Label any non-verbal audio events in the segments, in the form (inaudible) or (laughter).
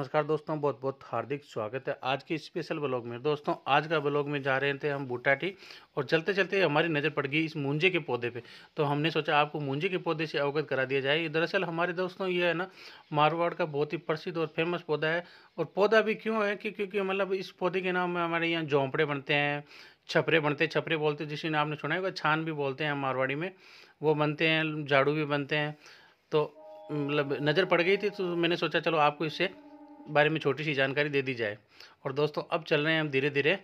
नमस्कार दोस्तों बहुत बहुत हार्दिक स्वागत है आज के स्पेशल ब्लॉग में दोस्तों आज का ब्लॉग में जा रहे थे हम बूटाटी और चलते चलते हमारी नज़र पड़ गई इस मूंजे के पौधे पे तो हमने सोचा आपको मूंजे के पौधे से अवगत करा दिया जाए दरअसल हमारे दोस्तों ये है ना मारवाड़ का बहुत ही प्रसिद्ध और फेमस पौधा है और पौधा भी क्यों है कि क्योंकि मतलब इस पौधे के नाम में हमारे यहाँ झोंपड़े बनते हैं छपरे बनते हैं छपरे बोलते हैं जिसने आपने सुना है छान भी बोलते हैं मारवाड़ी में वो बनते हैं झाड़ू भी बनते हैं तो मतलब नज़र पड़ गई थी तो मैंने सोचा चलो आपको इससे बारे में छोटी सी जानकारी दे दी जाए और दोस्तों अब चल रहे हैं हम धीरे धीरे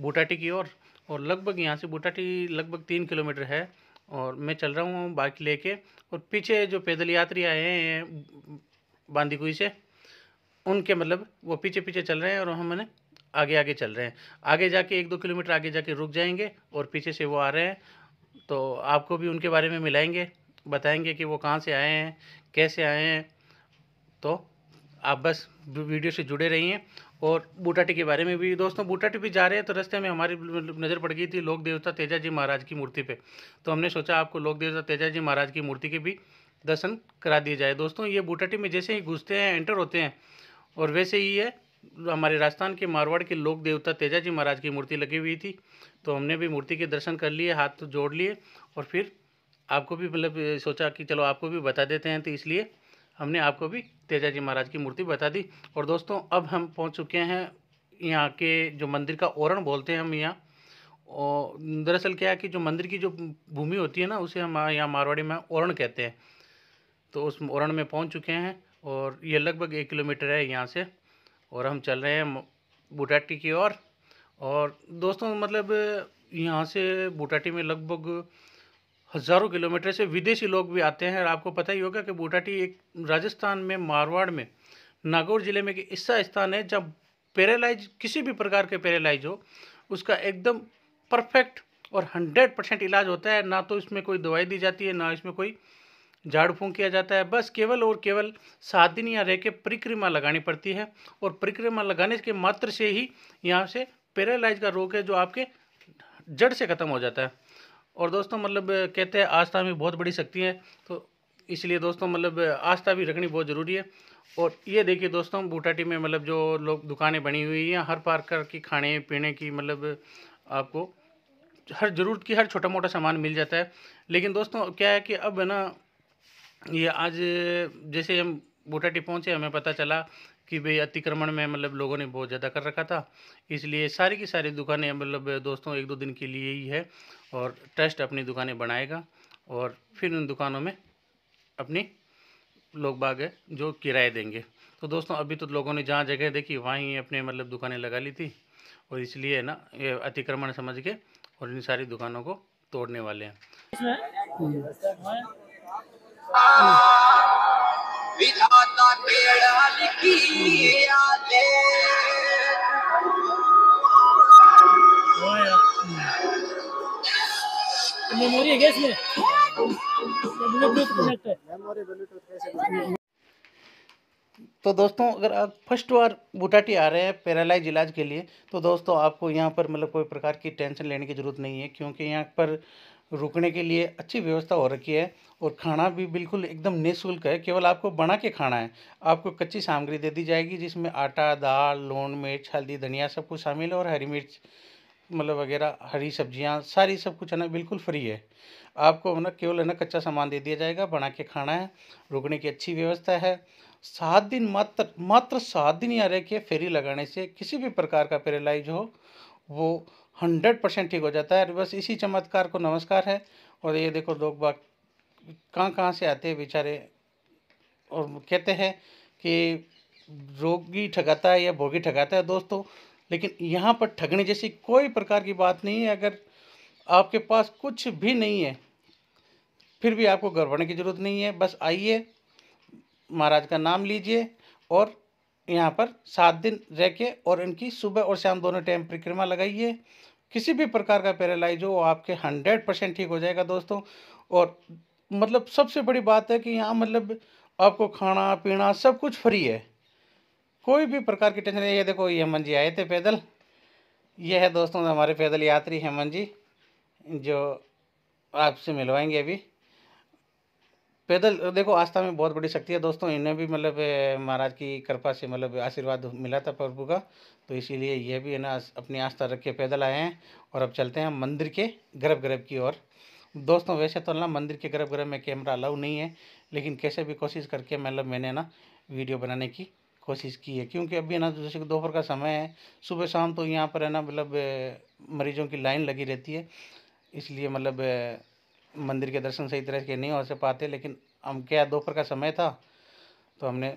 बूटाटी की ओर और, लगभग यहाँ से बूटाटी लगभग तीन किलोमीटर है और मैं चल रहा हूँ बाइक लेके और पीछे जो पैदल यात्री आए हैं बांदीकुई से उनके मतलब वो पीछे पीछे चल रहे हैं और हमने आगे आगे चल रहे हैं आगे जाके एक दो किलोमीटर आगे जाके रुक जाएंगे और पीछे से वो आ रहे हैं तो आपको भी उनके बारे में मिलाएंगे बताएंगे कि वो कहाँ से आए हैं कैसे आए हैं तो आप बस वीडियो से जुड़े रहिए और बूटाटी के बारे में भी दोस्तों बूटाटी भी जा रहे हैं तो रास्ते में हमारी नज़र पड़ गई थी लोक देवता तेजा जी महाराज की मूर्ति पे तो हमने सोचा आपको लोक देवता तेजा जी महाराज की मूर्ति के भी दर्शन करा दिए जाए दोस्तों ये बूटाटी में जैसे ही घुसते हैं एंटर होते हैं और वैसे ही है हमारे राजस्थान के मारवाड़ के लोक देवता तेजा जी महाराज की मूर्ति लगी हुई थी तो हमने भी मूर्ति के दर्शन कर लिए हाथ जोड़ लिए और फिर आपको भी मतलब सोचा कि चलो आपको भी बता देते हैं तो इसलिए हमने आपको भी तेजाजी महाराज की मूर्ति बता दी और दोस्तों अब हम पहुंच चुके हैं यहाँ के जो मंदिर का ओरण बोलते हैं हम यहाँ और दरअसल क्या है कि जो मंदिर की जो भूमि होती है ना उसे हम यहाँ मारवाड़ी में ओरण कहते हैं तो उस ओरण में पहुँच चुके हैं और ये लगभग एक किलोमीटर है यहाँ से और हम चल रहे हैं बुटाटी की ओर और, और दोस्तों मतलब यहाँ से बुटाटी में लगभग हज़ारों किलोमीटर से विदेशी लोग भी आते हैं और आपको पता ही होगा कि बूटाटी एक राजस्थान में मारवाड़ में नागौर ज़िले में एक ऐसा स्थान है जब पैरालाइज किसी भी प्रकार के पैरालाइज हो उसका एकदम परफेक्ट और हंड्रेड परसेंट इलाज होता है ना तो इसमें कोई दवाई दी जाती है ना इसमें कोई झाड़ फूँक किया जाता है बस केवल और केवल सात दिन यहाँ रह के परिक्रमा लगानी पड़ती है और परिक्रमा लगाने के मात्र से ही यहाँ से पैरालाइज का रोग है जो आपके जड़ से ख़त्म हो जाता है और दोस्तों मतलब कहते हैं आस्था में बहुत बड़ी शक्ति है तो इसलिए दोस्तों मतलब आस्था भी रखनी बहुत ज़रूरी है और ये देखिए दोस्तों बूटाटी में मतलब जो लोग दुकानें बनी हुई हैं हर कर की खाने पीने की मतलब आपको हर ज़रूरत की हर छोटा मोटा सामान मिल जाता है लेकिन दोस्तों क्या है कि अब है ना ये आज जैसे हम बूटाटी पहुँचे हमें पता चला कि भाई अतिक्रमण में मतलब लोगों ने बहुत ज़्यादा कर रखा था इसलिए सारी की सारी दुकानें मतलब दोस्तों एक दो दिन के लिए ही है और ट्रस्ट अपनी दुकानें बनाएगा और फिर उन दुकानों में अपनी लोग बाग है जो किराए देंगे तो दोस्तों अभी तो लोगों ने जहाँ जगह देखी वहीं अपने मतलब दुकानें लगा ली थी और इसलिए ना ये अतिक्रमण समझ के और इन सारी दुकानों को तोड़ने वाले हैं हम्म। हाँ। विधाता केड़ा लिखी आले मेमोरी है गैस में मेमोरी ब्लूटूथ कनेक्ट है मेमोरी ब्लूटूथ कैसे तो दोस्तों अगर आप फर्स्ट बार बुटाटी आ रहे हैं पैरालाइज इलाज के लिए तो दोस्तों आपको यहाँ पर मतलब कोई प्रकार की टेंशन लेने की ज़रूरत नहीं है क्योंकि यहाँ पर रुकने के लिए अच्छी व्यवस्था हो रखी है और खाना भी बिल्कुल एकदम निःशुल्क है केवल आपको बना के खाना है आपको कच्ची सामग्री दे दी जाएगी जिसमें आटा दाल लून मिर्च हल्दी धनिया सब कुछ शामिल है और हरी मिर्च मतलब वगैरह हरी सब्जियाँ सारी सब कुछ है ना बिल्कुल फ्री है आपको है ना केवल है ना कच्चा सामान दे दिया जाएगा बना के खाना है रुकने की अच्छी व्यवस्था है सात दिन मात्र मात्र सात दिन यहाँ रह के फेरी लगाने से किसी भी प्रकार का पेरालाइज हो वो हंड्रेड परसेंट ठीक हो जाता है बस इसी चमत्कार को नमस्कार है और ये देखो लोग बाग कहाँ कहाँ से आते हैं बेचारे और कहते हैं कि रोगी ठगाता है या भोगी ठगाता है दोस्तों लेकिन यहाँ पर ठगने जैसी कोई प्रकार की बात नहीं है अगर आपके पास कुछ भी नहीं है फिर भी आपको घबराने की ज़रूरत नहीं है बस आइए महाराज का नाम लीजिए और यहाँ पर सात दिन रह के और इनकी सुबह और शाम दोनों टाइम परिक्रमा लगाइए किसी भी प्रकार का पैरालाइज हो आपके हंड्रेड परसेंट ठीक हो जाएगा दोस्तों और मतलब सबसे बड़ी बात है कि यहाँ मतलब आपको खाना पीना सब कुछ फ्री है कोई भी प्रकार की टेंशन नहीं ये देखो ये हेमंत जी आए थे पैदल ये है दोस्तों हमारे पैदल यात्री हेमंत जी जो आपसे मिलवाएंगे अभी पैदल देखो आस्था में बहुत बड़ी शक्ति है दोस्तों इन्हें भी मतलब महाराज की कृपा से मतलब आशीर्वाद मिला था प्रभु का तो इसीलिए ये भी है ना अपनी आस्था रख के पैदल आए हैं और अब चलते हैं मंदिर के गर्भ गर्भ की ओर दोस्तों वैसे तो ना मंदिर के गर्भ गर्भ में कैमरा अलाउ नहीं है लेकिन कैसे भी कोशिश करके मतलब मैंने ना वीडियो बनाने की कोशिश की है क्योंकि अभी है ना जैसे कि दोपहर का समय है सुबह शाम तो यहाँ पर है ना मतलब मरीजों की लाइन लगी रहती है इसलिए मतलब मंदिर के दर्शन सही तरह के नहीं हो से पाते लेकिन हम क्या दोपहर का समय था तो हमने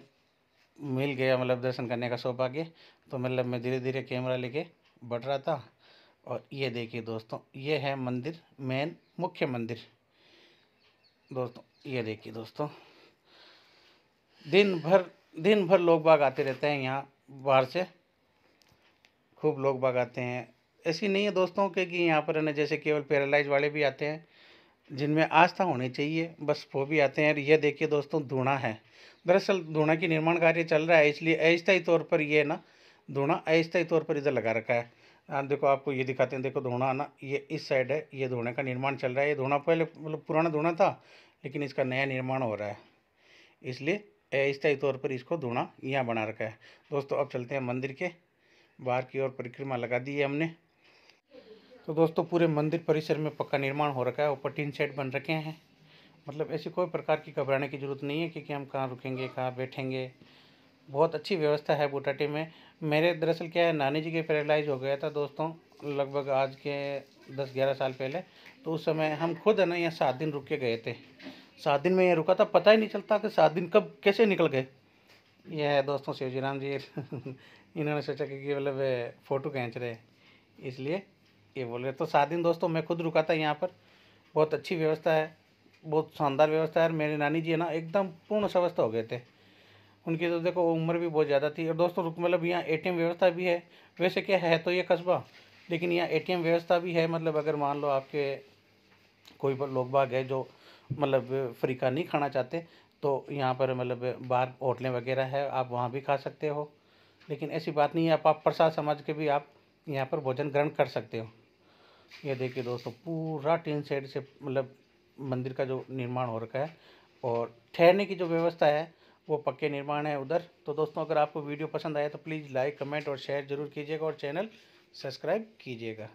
मिल गया मतलब दर्शन करने का सौभाग्य तो मतलब मैं धीरे धीरे कैमरा लेके बढ़ रहा था और ये देखिए दोस्तों ये है मंदिर मेन मुख्य मंदिर दोस्तों ये देखिए दोस्तों दिन भर दिन भर लोग बाग आते रहते हैं यहाँ बाहर से खूब लोग बाग आते हैं ऐसी नहीं है दोस्तों के कि यहाँ पर ना जैसे केवल पैरालाइज वाले भी आते हैं जिनमें आस्था होनी चाहिए बस वो भी आते हैं और यह देखिए दोस्तों धूणा है दरअसल धूणा की निर्माण कार्य चल रहा है इसलिए अस्थायी तौर पर ये ना धूणा अस्थायी तौर पर इधर लगा रखा है आ, देखो आपको ये दिखाते हैं देखो धूणा ना ये इस साइड है ये धूणे का निर्माण चल रहा है ये धूणा पहले मतलब पुराना धूणा था लेकिन इसका नया निर्माण हो रहा है इसलिए अस्थायी तौर पर इसको धूणा यहाँ बना रखा है दोस्तों अब चलते हैं मंदिर के बाहर की ओर परिक्रमा लगा दी है हमने तो दोस्तों पूरे मंदिर परिसर में पक्का निर्माण हो रखा है ऊपर टीन सेट बन रखे हैं मतलब ऐसी कोई प्रकार की घबराने की ज़रूरत नहीं है क्योंकि हम कहाँ रुकेंगे कहाँ बैठेंगे बहुत अच्छी व्यवस्था है बुटाटे में मेरे दरअसल क्या है नानी जी के पैरालाइज हो गया था दोस्तों लगभग आज के दस ग्यारह साल पहले तो उस समय हम खुद है ना यहाँ सात दिन रुक के गए थे सात दिन में ये रुका था पता ही नहीं चलता कि सात दिन कब कैसे निकल गए यह है दोस्तों शिवजी राम जी (laughs) इन्होंने सोचा कि मतलब फ़ोटो खींच रहे इसलिए ये बोल रहे तो सात दिन दोस्तों मैं खुद रुका था यहाँ पर बहुत अच्छी व्यवस्था है बहुत शानदार व्यवस्था है मेरे नानी जी है ना एकदम पूर्ण स्वस्थ हो गए थे उनकी तो देखो उम्र भी बहुत ज़्यादा थी और दोस्तों रुक मतलब यहाँ ए व्यवस्था भी है वैसे क्या है तो ये कस्बा लेकिन यहाँ ए व्यवस्था भी है मतलब अगर मान लो आपके कोई लोग बाग है जो मतलब फ्रीका नहीं खाना चाहते तो यहाँ पर मतलब बाहर होटलें वगैरह है आप वहाँ भी खा सकते हो लेकिन ऐसी बात नहीं है आप, आप प्रसाद समझ के भी आप यहाँ पर भोजन ग्रहण कर सकते हो ये देखिए दोस्तों पूरा टीन शेड से मतलब मंदिर का जो निर्माण हो रखा है और ठहरने की जो व्यवस्था है वो पक्के निर्माण है उधर तो दोस्तों अगर आपको वीडियो पसंद आया तो प्लीज़ लाइक कमेंट और शेयर ज़रूर कीजिएगा और चैनल सब्सक्राइब कीजिएगा